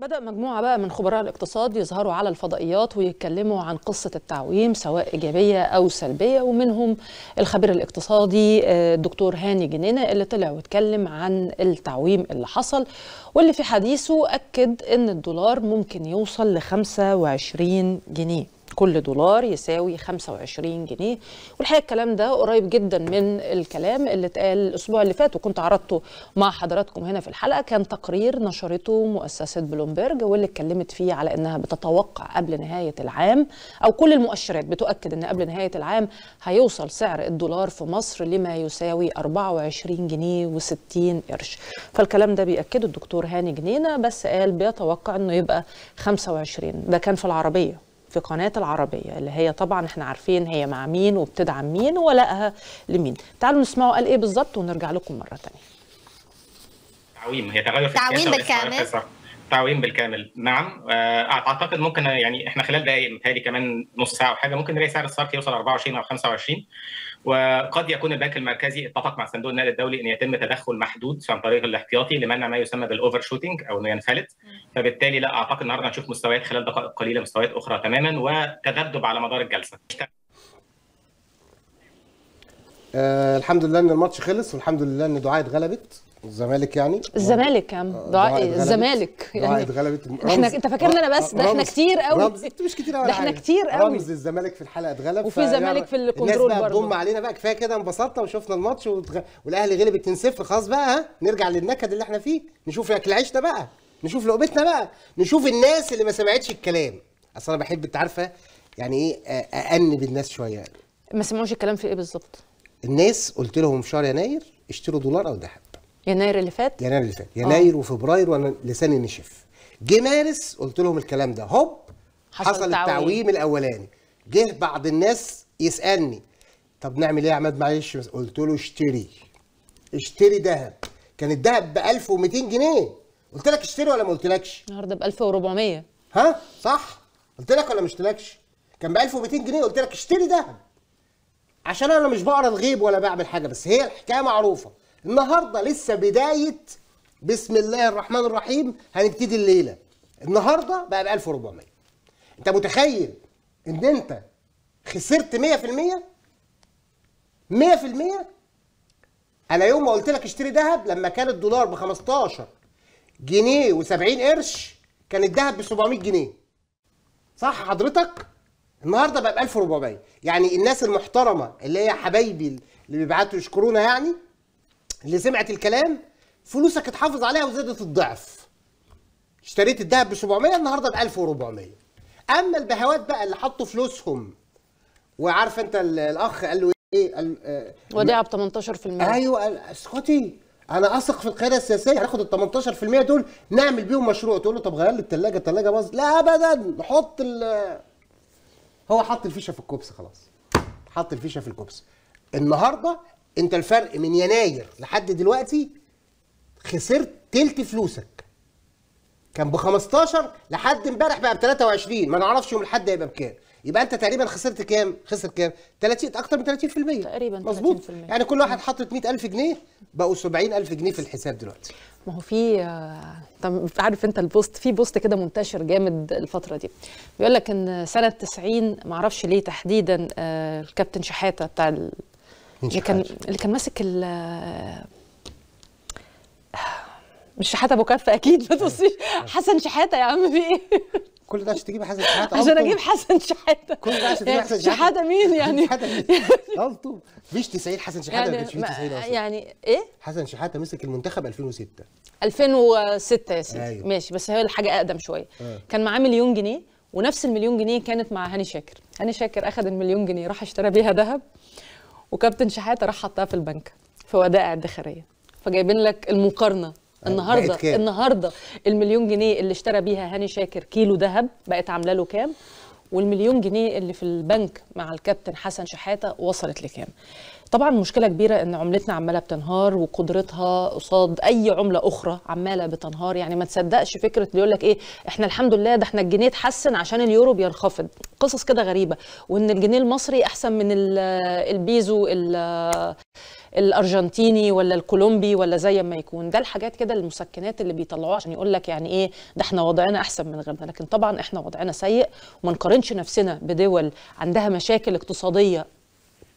بدأ مجموعة بقى من خبراء الاقتصاد يظهروا على الفضائيات ويتكلموا عن قصة التعويم سواء إيجابية أو سلبية ومنهم الخبير الاقتصادي الدكتور آه، هاني جنينة اللي طلع واتكلم عن التعويم اللي حصل واللي في حديثه أكد إن الدولار ممكن يوصل ل 25 جنيه كل دولار يساوي 25 جنيه والحقيقه الكلام ده قريب جدا من الكلام اللي اتقال الاسبوع اللي فات وكنت عرضته مع حضراتكم هنا في الحلقه كان تقرير نشرته مؤسسه بلومبرج واللي اتكلمت فيه على انها بتتوقع قبل نهايه العام او كل المؤشرات بتؤكد ان قبل نهايه العام هيوصل سعر الدولار في مصر لما يساوي 24 جنيه و60 قرش فالكلام ده بيأكده الدكتور هاني جنينه بس قال بيتوقع انه يبقى 25 ده كان في العربيه في قناة العربية اللي هي طبعا احنا عارفين هي مع مين وبتدعم مين ولاقها لمين تعالوا نسمعوا قال ايه بالظبط ونرجع لكم مرة تانية تعويم هي تغير في تعويم بالكامل التعويم بالكامل نعم آه، اعتقد ممكن يعني احنا خلال دقائق متهيألي كمان نص ساعه او حاجه ممكن نلاقي سعر الصرف يوصل 24 او 25 وقد يكون البنك المركزي اتفق مع صندوق النقد الدولي ان يتم تدخل محدود عن طريق الاحتياطي لمنع ما يسمى بالاوفر شوتنج او انه ينفلت فبالتالي لا اعتقد النهارده هنشوف مستويات خلال دقائق قليله مستويات اخرى تماما وتذبذب على مدار الجلسه أه الحمد لله ان الماتش خلص والحمد لله ان دعاء اتغلبت الزمالك يعني الزمالك يا عم آه، دعاء الزمالك يعني اتغلبت احنا انت فاكرنا انا بس ده احنا كتير قوي مش كتير قوي ده احنا كتير قوي رمز الزمالك في الحلقه اتغلب وفي زمالك في الكنترول برضه الناس علينا بقى كفايه كده انبسطنا وشفنا الماتش وتغ... والاهلي غلب 2 0 خلاص بقى ها نرجع للنكد اللي احنا فيه نشوف اكل عيشنا بقى نشوف لقبتنا بقى نشوف الناس اللي ما سمعتش الكلام اصل انا بحب انت عارفه يعني ايه اانب الناس شويه ما سمعوش الكلام في ايه بالظبط الناس قلت لهم في شهر يناير اشتروا دولار او ذهب يناير اللي فات يناير اللي فات آه. يناير أوه. وفبراير وانا لساني نشف جه مارس قلت لهم الكلام ده هوب حصل, حصل التعويم الاولاني جه بعض الناس يسالني طب نعمل ايه يا عماد معلش قلت له اشتري اشتري ذهب كان الذهب ب 1200 جنيه قلت لك اشتري ولا ما قلتلكش النهارده ب 1400 ها صح قلت لك ولا ما اشتلكش كان ب 1200 جنيه قلت لك اشتري ذهب عشان انا مش بقرا الغيب ولا بعمل حاجه بس هي الحكايه معروفه النهارده لسه بدايه بسم الله الرحمن الرحيم هنبتدي الليله النهارده بقى ب 1400 انت متخيل ان انت خسرت 100% 100% انا يوم ما قلت لك اشتري ذهب لما كان الدولار ب 15 جنيه و70 قرش كان الذهب ب 700 جنيه صح حضرتك النهارده بقى ب 1400 يعني الناس المحترمه اللي هي حبايبي اللي بيبعتوا يشكرونا يعني اللي سمعت الكلام فلوسك اتحافظ عليها وزادت الضعف اشتريت الذهب ب 700 النهارده ب 1400 اما البهوات بقى اللي حطوا فلوسهم وعارف انت الاخ قال له ايه قال آه وديعه ب 18% ايوه اسكتي انا اثق في القياده السياسيه هناخد ال 18% دول نعمل بيهم مشروع تقول له طب غير لي الثلاجه الثلاجه باظت لا ابدا حط هو حط الفيشه في الكوبس خلاص حط الفيشه في الكوبس النهارده انت الفرق من يناير لحد دلوقتي خسرت تلت فلوسك كان ب 15 لحد امبارح بقى ب 23 ما نعرفش يوم الحد هيبقى بكام يبقى انت تقريبا خسرت كام خسر كام 30 اكتر من 30% تقريبا مظبوط يعني كل واحد حاطط 100000 جنيه بقوا 70000 جنيه في الحساب دلوقتي ما هو في آه، طب عارف انت البوست في بوست كده منتشر جامد الفتره دي بيقول لك ان سنه 90 ما اعرفش ليه تحديدا آه، الكابتن شحاته بتاع اللي كان اللي كان ماسك ال مش شحاته ابو كف اكيد ما أيوة. تبصيش حسن شحاته يا عم في ايه كل ده عشان تجيب حسن شحاته عشان اجيب حسن شحاته كل ده عشان تجيب يعني حسن شحاته شحاته مين يعني مين؟ مش 90 حسن شحاته يعني مش 90 اصلا يعني ايه حسن شحاته مسك المنتخب 2006 2006 يا سيدي أيوه. ماشي بس هي الحاجه اقدم شويه آه. كان معاه مليون جنيه ونفس المليون جنيه كانت مع هاني شاكر هاني شاكر اخذ المليون جنيه راح اشترى بيها ذهب وكابتن شحاته راح حطها في البنك في ودائع الداخليه فجايبين لك المقارنه أيوة، النهارده النهارده المليون جنيه اللي اشترى بيها هاني شاكر كيلو ذهب بقت عامله له كام والمليون جنيه اللي في البنك مع الكابتن حسن شحاته وصلت لكام طبعا مشكله كبيره ان عملتنا عماله بتنهار وقدرتها قصاد اي عمله اخرى عماله بتنهار يعني ما تصدقش فكره اللي يقول لك ايه احنا الحمد لله ده احنا الجنيه اتحسن عشان اليورو بينخفض قصص كده غريبه وان الجنيه المصري احسن من البيزو الارجنتيني ولا الكولومبي ولا زي ما يكون ده الحاجات كده المسكنات اللي بيطلعوها عشان يقول لك يعني ايه ده احنا وضعنا احسن من غيرنا لكن طبعا احنا وضعنا سيء وما نقارنش نفسنا بدول عندها مشاكل اقتصاديه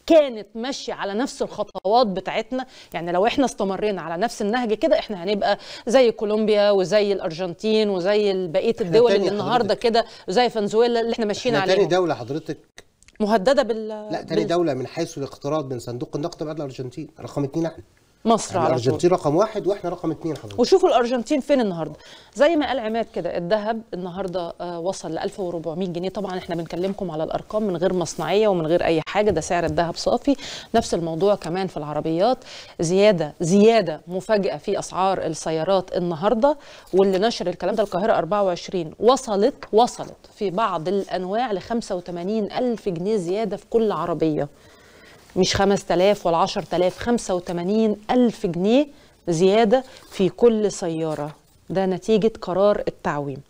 كانت ماشيه على نفس الخطوات بتاعتنا يعني لو احنا استمرينا على نفس النهج كده احنا هنبقى زي كولومبيا وزي الارجنتين وزي بقيه الدول اللي النهارده كده وزي فنزويلا اللي احنا ماشيين عليها تاني دوله حضرتك مهدده بال لا تاني بال... دوله من حيث الاقتراض من صندوق النقد بعد الارجنتين رقم اتنين احنا مصر يعني على الارجنتين رقم واحد واحنا رقم اثنين حضرتك وشوفوا الارجنتين فين النهارده زي ما قال عماد كده الذهب النهارده آه، وصل ل 1400 جنيه طبعا احنا بنكلمكم على الارقام من غير مصنعيه ومن غير اي حاجه ده سعر الذهب صافي نفس الموضوع كمان في العربيات زياده زياده مفاجاه في اسعار السيارات النهارده واللي نشر الكلام ده القاهره 24 وصلت وصلت في بعض الانواع ل 85000 جنيه زياده في كل عربيه مش 5000 ولا 10000 85000 جنيه زياده في كل سياره ده نتيجه قرار التعويم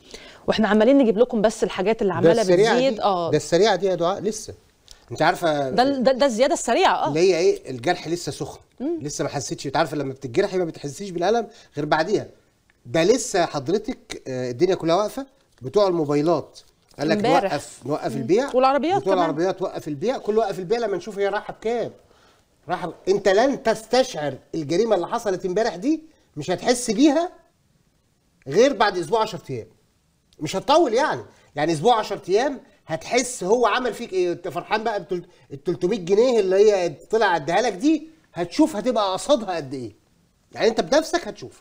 واحنا عمالين نجيب لكم بس الحاجات اللي عماله بتزيد اه ده السريعه دي يا دعاء لسه انت عارفه ده ده, ده الزياده السريعه اه اللي هي ايه الجرح لسه سخن لسه ما حسيتش انت عارفه لما بتتجرحي ما بتحسيش بالالم غير بعديها ده لسه حضرتك آه، الدنيا كلها واقفه بتوع الموبايلات قال لك نوقف نوقف البيع والعربيات بتوع العربيات وقف البيع كل وقف البيع لما نشوف هي رايحه بكام راح انت لن تستشعر الجريمه اللي حصلت امبارح دي مش هتحس بيها غير بعد اسبوع 10 ايام مش هتطول يعني يعني اسبوع 10 ايام هتحس هو عمل فيك ايه انت فرحان بقى ال 300 جنيه اللي هي طلع اديها لك دي هتشوف هتبقى قصادها قد ايه يعني انت بنفسك هتشوف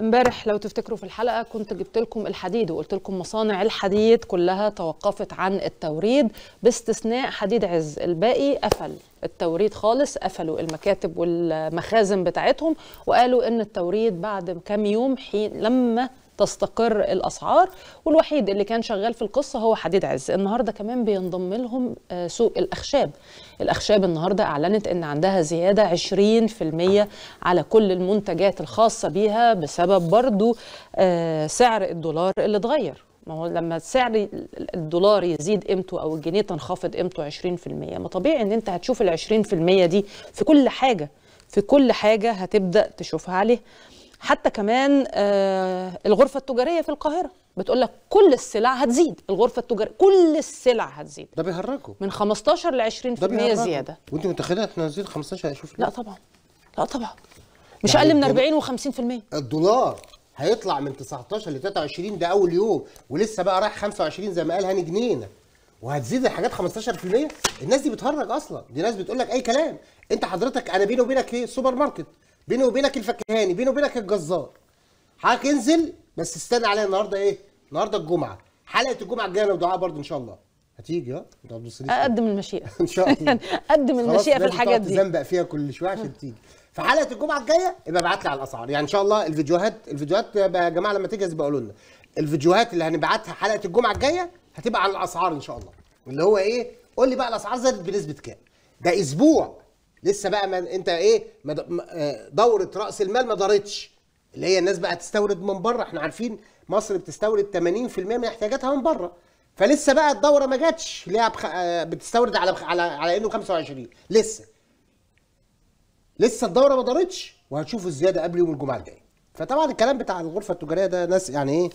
امبارح لو تفتكروا في الحلقه كنت جبت لكم الحديد وقلت لكم مصانع الحديد كلها توقفت عن التوريد باستثناء حديد عز الباقي قفل التوريد خالص قفلوا المكاتب والمخازن بتاعتهم وقالوا ان التوريد بعد كام يوم حين لما تستقر الاسعار والوحيد اللي كان شغال في القصه هو حديد عز النهارده كمان بينضم لهم آه، سوق الاخشاب الاخشاب النهارده اعلنت ان عندها زياده 20% على كل المنتجات الخاصه بيها بسبب برضو آه، سعر الدولار اللي اتغير ما هو لما سعر الدولار يزيد قيمته او الجنيه تنخفض قيمته 20% ما طبيعي ان انت هتشوف ال 20% دي في كل حاجه في كل حاجه هتبدا تشوفها عليه حتى كمان آه، الغرفه التجاريه في القاهره بتقول لك كل السلع هتزيد الغرفه التجاريه كل السلع هتزيد ده بيهرجوا من 15 ل 20% زياده وانت متخيله احنا هنزيد 15 20% لا طبعا لا طبعا مش يعني اقل من 40 يعني و50% الدولار هيطلع من 19 ل 23 ده اول يوم ولسه بقى رايح 25 زي ما قال هاني جنينه وهتزيد الحاجات 15% الناس دي بتهرج اصلا دي ناس بتقول لك اي كلام انت حضرتك انا بيني وبينك ايه سوبر ماركت بيني وبينك الفكهاني بيني وبينك الجزار حضرتك انزل بس استنى عليا النهارده ايه النهارده الجمعه حلقه الجمعه الجايه انا ودعاء برضو ان شاء الله هتيجي اه عبد الصديق اقدم المشيئه ان شاء الله اقدم المشيئه في الحاجات دي تزنبق فيها كل شويه عشان تيجي فحلقه الجمعه الجايه يبقى ابعت لي على الاسعار يعني ان شاء الله الفيديوهات الفيديوهات يا جماعه لما تجهز بقولوا لنا الفيديوهات اللي هنبعتها حلقه الجمعه الجايه هتبقى على الاسعار ان شاء الله اللي هو ايه قول لي بقى الاسعار زادت بنسبه كام ده اسبوع لسه بقى ما انت ايه آه، دوره راس المال ما دارتش اللي هي الناس بقى تستورد من بره احنا عارفين مصر بتستورد 80% من احتياجاتها من بره فلسه بقى الدوره ما جاتش اللي بخ... آه، بتستورد على بخ... على على انه 25 لسه لسه الدوره ما دارتش وهتشوفوا الزياده قبل يوم الجمعه الجاي فطبعا الكلام بتاع الغرفه التجاريه ده ناس يعني ايه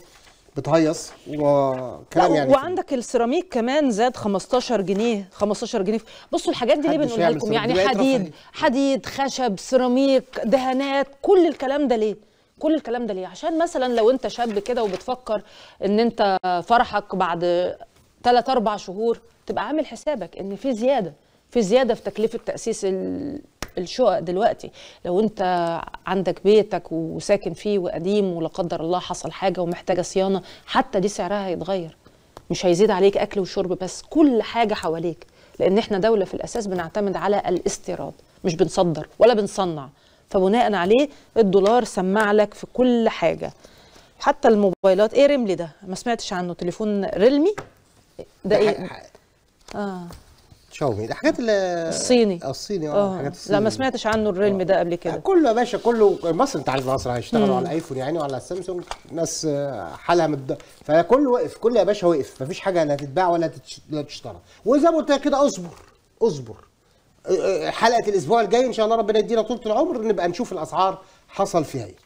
بتهيص وكلام يعني وعندك السيراميك كمان زاد 15 جنيه 15 جنيه بصوا الحاجات دي ليه بنقولها لكم يعني حديد حديد خشب سيراميك دهانات كل الكلام ده ليه كل الكلام ده ليه عشان مثلا لو انت شاب كده وبتفكر ان انت فرحك بعد 3 4 شهور تبقى عامل حسابك ان في زياده في زياده في تكلفه تاسيس الشقق دلوقتي لو انت عندك بيتك وساكن فيه وقديم ولا قدر الله حصل حاجه ومحتاجه صيانه حتى دي سعرها هيتغير مش هيزيد عليك اكل وشرب بس كل حاجه حواليك لان احنا دوله في الاساس بنعتمد على الاستيراد مش بنصدر ولا بنصنع فبناء عليه الدولار سمع لك في كل حاجه حتى الموبايلات ايه رملي ده ما سمعتش عنه تليفون ريلمي ده ايه اه شاومي ده حاجات الصيني الصيني اه, آه. حاجات الصيني لا ما سمعتش عنه الريلم ده قبل كده كله يا باشا كله مصر انت عارف مصر هيشتغلوا على ايفون يعني وعلى سامسونج ناس آه، حالها مد... فكله وقف كله يا باشا وقف مفيش حاجه لا تتباع ولا لا تشترى وزي ما قلت لك كده اصبر اصبر آه، حلقه الاسبوع الجاي ان شاء الله ربنا يدينا طوله العمر نبقى نشوف الاسعار حصل فيها ايه